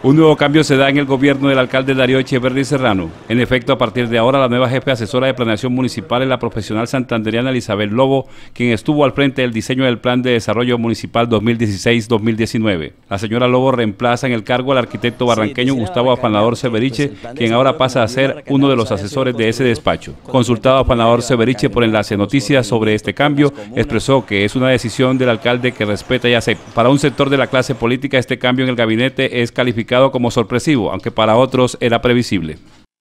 Un nuevo cambio se da en el gobierno del alcalde Darío Echeverri Serrano. En efecto, a partir de ahora, la nueva jefe asesora de planeación municipal es la profesional santanderiana Elizabeth Lobo, quien estuvo al frente del diseño del Plan de Desarrollo Municipal 2016-2019. La señora Lobo reemplaza en el cargo al arquitecto barranqueño Gustavo ah, Afanador pues, Severiche, quien ahora pasa a ser uno de los asesores de ese despacho. Consultado Afanador Severiche por Enlace Noticias sobre este cambio, expresó que es una decisión del alcalde que respeta y acepta. Para un sector de la clase política, este cambio en el gabinete es calificado como sorpresivo, aunque para otros era previsible.